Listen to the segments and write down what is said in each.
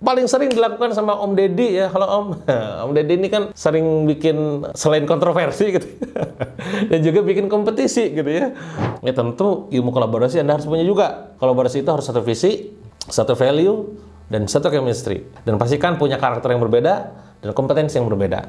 paling sering dilakukan sama Om Deddy ya kalau Om Om Deddy ini kan sering bikin selain kontroversi gitu dan juga bikin kompetisi gitu ya ya tentu ilmu kolaborasi Anda harus punya juga kolaborasi itu harus satu visi satu value dan satu chemistry dan pastikan punya karakter yang berbeda dan kompetensi yang berbeda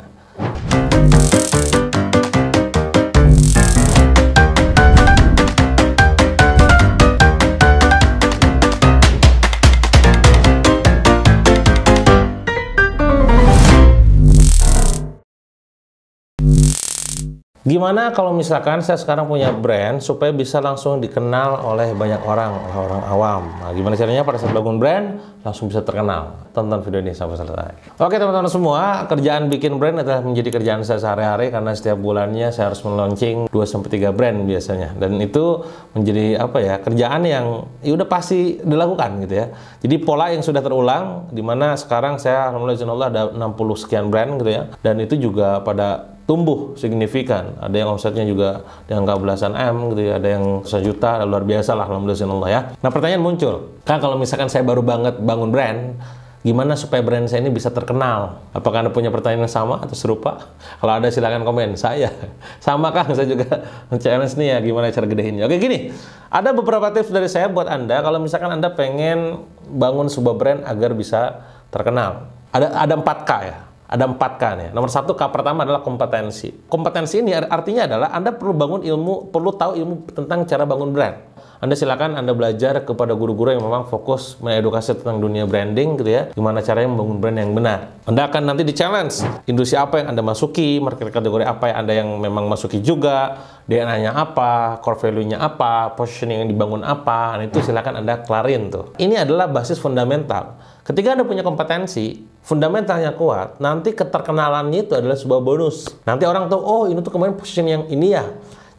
Gimana kalau misalkan saya sekarang punya brand supaya bisa langsung dikenal oleh banyak orang, oleh orang awam. Nah, gimana caranya pada saat bangun brand langsung bisa terkenal? Tonton video ini sampai selesai. Oke teman-teman semua, kerjaan bikin brand adalah menjadi kerjaan saya sehari-hari karena setiap bulannya saya harus meluncing 2 sampai 3 brand biasanya. Dan itu menjadi apa ya? kerjaan yang ya udah pasti dilakukan gitu ya. Jadi pola yang sudah terulang di mana sekarang saya alhamdulillah ada 60 sekian brand gitu ya. Dan itu juga pada tumbuh signifikan. Ada yang omsetnya juga di angka belasan M gitu ya, ada yang sejuta, luar biasa lah alhamdulillah ya. Nah, pertanyaan muncul. Kan kalau misalkan saya baru banget bangun brand, gimana supaya brand saya ini bisa terkenal? Apakah Anda punya pertanyaan yang sama atau serupa? Kalau ada silahkan komen. Saya sama Kang, saya juga challenge nih ya gimana cara gedeinnya. Oke gini, ada beberapa tips dari saya buat Anda kalau misalkan Anda pengen bangun sebuah brand agar bisa terkenal. Ada ada 4K ya. Ada empat kan ya. Nomor satu K pertama adalah kompetensi. Kompetensi ini artinya adalah Anda perlu bangun ilmu, perlu tahu ilmu tentang cara bangun brand anda silakan Anda belajar kepada guru-guru yang memang fokus mengedukasi tentang dunia branding gitu ya. Gimana caranya membangun brand yang benar. Anda akan nanti di challenge industri apa yang Anda masuki, market kategori apa yang Anda yang memang masuki juga, DNA-nya apa, core value-nya apa, positioning yang dibangun apa. Nah, itu silakan Anda klarin tuh. Ini adalah basis fundamental. Ketika Anda punya kompetensi, fundamentalnya kuat, nanti keterkenalannya itu adalah sebuah bonus. Nanti orang tahu, oh ini tuh kemarin position yang ini ya,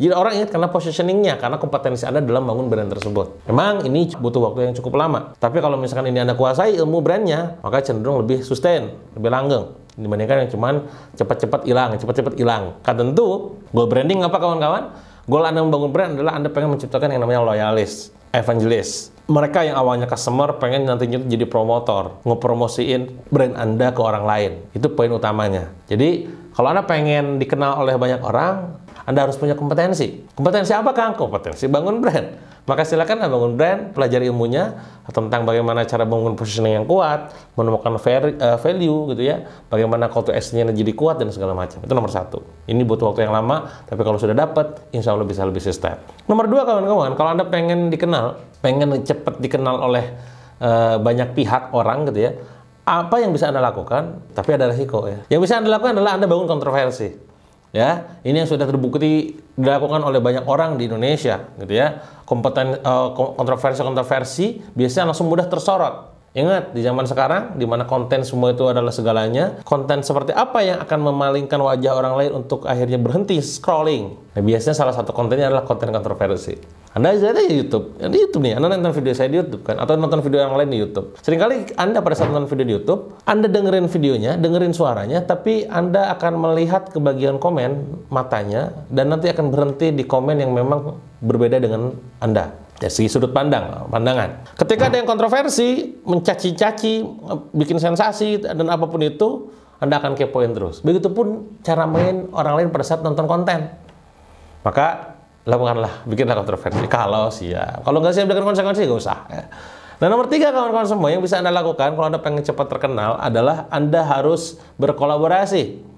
jadi orang ingat karena positioningnya, karena kompetensi Anda dalam bangun brand tersebut. Memang ini butuh waktu yang cukup lama. Tapi kalau misalkan ini Anda kuasai ilmu brandnya, maka cenderung lebih sustain, lebih langgeng dibandingkan yang cuman cepat-cepat hilang, cepat-cepat hilang. Kan tentu goal branding apa kawan-kawan? Goal Anda membangun brand adalah Anda pengen menciptakan yang namanya loyalis, evangelist. Mereka yang awalnya customer pengen nantinya jadi promotor, ngepromosiin brand Anda ke orang lain. Itu poin utamanya. Jadi kalau Anda pengen dikenal oleh banyak orang, anda harus punya kompetensi. Kompetensi apa Kang? Kompetensi bangun brand. Maka silakan Anda bangun brand, pelajari ilmunya tentang bagaimana cara bangun positioning yang kuat, menemukan eh, value gitu ya, bagaimana call to action-nya jadi kuat dan segala macam. Itu nomor satu. Ini butuh waktu yang lama, tapi kalau sudah dapat, insya Allah bisa lebih sustain. Nomor dua kawan-kawan, kalau Anda pengen dikenal, pengen cepat dikenal oleh uh, banyak pihak orang gitu ya, apa yang bisa Anda lakukan, tapi ada resiko ya. Yang bisa Anda lakukan adalah Anda bangun kontroversi ya ini yang sudah terbukti dilakukan oleh banyak orang di Indonesia gitu ya kompeten eh, kontroversi-kontroversi biasanya langsung mudah tersorot Ingat, di zaman sekarang, di mana konten semua itu adalah segalanya, konten seperti apa yang akan memalingkan wajah orang lain untuk akhirnya berhenti scrolling? Nah, biasanya salah satu kontennya adalah konten kontroversi. Anda ada di YouTube, di YouTube nih, Anda nonton video saya di YouTube kan, atau nonton video yang lain di YouTube. Seringkali Anda pada saat nonton video di YouTube, Anda dengerin videonya, dengerin suaranya, tapi Anda akan melihat ke bagian komen matanya, dan nanti akan berhenti di komen yang memang berbeda dengan Anda dari segi sudut pandang, pandangan. Ketika ada yang kontroversi, mencaci-caci, bikin sensasi dan apapun itu, Anda akan kepoin terus. Begitupun cara main orang lain pada saat nonton konten. Maka lakukanlah, bikinlah kontroversi. Kalau siap, kalau nggak siap dengan konsekuensi nggak usah. Nah nomor tiga kawan-kawan semua yang bisa Anda lakukan kalau Anda pengen cepat terkenal adalah Anda harus berkolaborasi.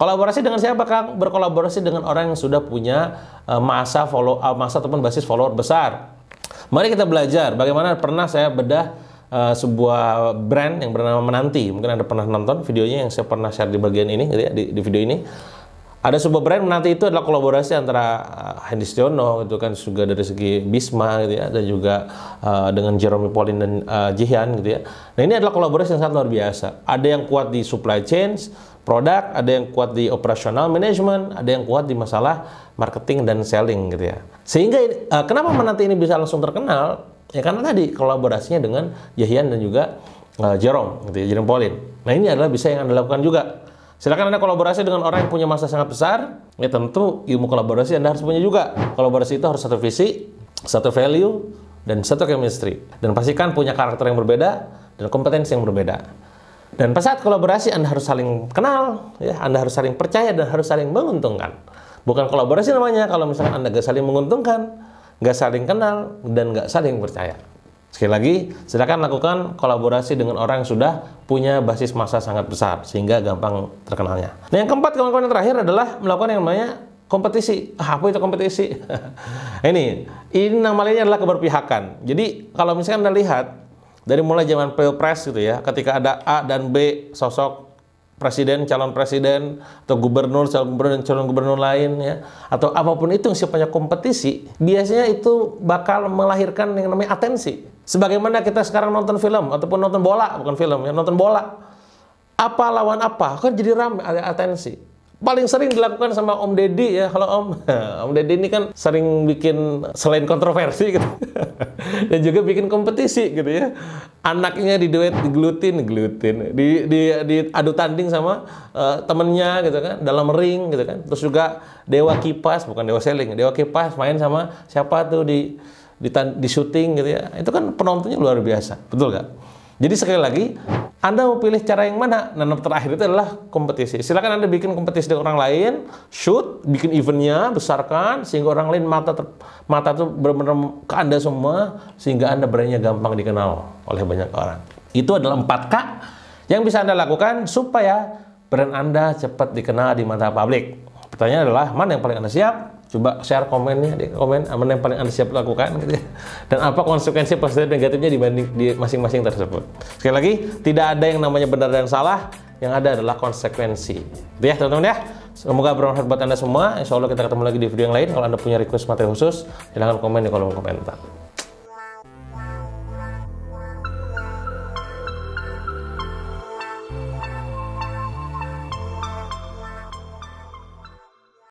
Kolaborasi dengan siapa Kang? Berkolaborasi dengan orang yang sudah punya eh, masa follow eh, masa ataupun basis follower besar. Mari kita belajar bagaimana pernah saya bedah uh, sebuah brand yang bernama Menanti. Mungkin Anda pernah nonton videonya yang saya pernah share di bagian ini gitu ya, di, di video ini. Ada sebuah brand Menanti itu adalah kolaborasi antara eh, Hendy Stiono itu kan juga dari segi Bisma gitu ya dan juga uh, dengan Jeremy Paulin dan uh, Jihan gitu ya. Nah, ini adalah kolaborasi yang sangat luar biasa. Ada yang kuat di supply chain, produk, ada yang kuat di operasional management, ada yang kuat di masalah marketing dan selling gitu ya. Sehingga uh, kenapa menanti ini bisa langsung terkenal? Ya karena tadi kolaborasinya dengan Yahian dan juga uh, Jerome gitu ya, Jerome Polin. Nah, ini adalah bisa yang Anda lakukan juga. Silakan Anda kolaborasi dengan orang yang punya masa sangat besar. Ya tentu ilmu kolaborasi Anda harus punya juga. Kolaborasi itu harus satu visi, satu value, dan satu chemistry. Dan pastikan punya karakter yang berbeda dan kompetensi yang berbeda. Dan pesat kolaborasi Anda harus saling kenal, ya, Anda harus saling percaya dan harus saling menguntungkan. Bukan kolaborasi namanya kalau misalnya Anda gak saling menguntungkan, gak saling kenal, dan gak saling percaya. Sekali lagi, silakan lakukan kolaborasi dengan orang yang sudah punya basis masa sangat besar, sehingga gampang terkenalnya. Nah yang keempat, kawan-kawan yang terakhir adalah melakukan yang namanya kompetisi. Ah, apa itu kompetisi? ini, ini namanya adalah keberpihakan. Jadi kalau misalkan Anda lihat, dari mulai zaman pilpres gitu ya, ketika ada A dan B sosok presiden, calon presiden, atau gubernur, calon gubernur, dan calon gubernur lain ya, atau apapun itu yang sifatnya kompetisi, biasanya itu bakal melahirkan yang namanya atensi. Sebagaimana kita sekarang nonton film ataupun nonton bola, bukan film ya, nonton bola. Apa lawan apa, kan jadi ramai ada atensi paling sering dilakukan sama Om Deddy ya kalau Om Om Deddy ini kan sering bikin selain kontroversi gitu dan juga bikin kompetisi gitu ya anaknya di diduet glutin glutin di di, di adu tanding sama uh, temennya gitu kan dalam ring gitu kan terus juga Dewa Kipas bukan Dewa Seling Dewa Kipas main sama siapa tuh di di, di syuting gitu ya itu kan penontonnya luar biasa betul gak? Jadi sekali lagi anda mau pilih cara yang mana? Nah, nomor terakhir itu adalah kompetisi. Silakan Anda bikin kompetisi dengan orang lain, shoot, bikin eventnya, besarkan, sehingga orang lain mata ter, mata itu benar-benar ke Anda semua, sehingga Anda brandnya gampang dikenal oleh banyak orang. Itu adalah 4K yang bisa Anda lakukan supaya brand Anda cepat dikenal di mata publik. Pertanyaan adalah, mana yang paling Anda siap? Coba share komennya, di komen aman yang paling Anda siap lakukan gitu ya. Dan apa konsekuensi positif negatifnya dibanding di masing-masing tersebut. Sekali lagi, tidak ada yang namanya benar dan salah, yang ada adalah konsekuensi. gitu ya teman-teman ya. Semoga bermanfaat buat Anda semua. Insya Allah kita ketemu lagi di video yang lain. Kalau Anda punya request materi khusus, silahkan komen di kolom komentar.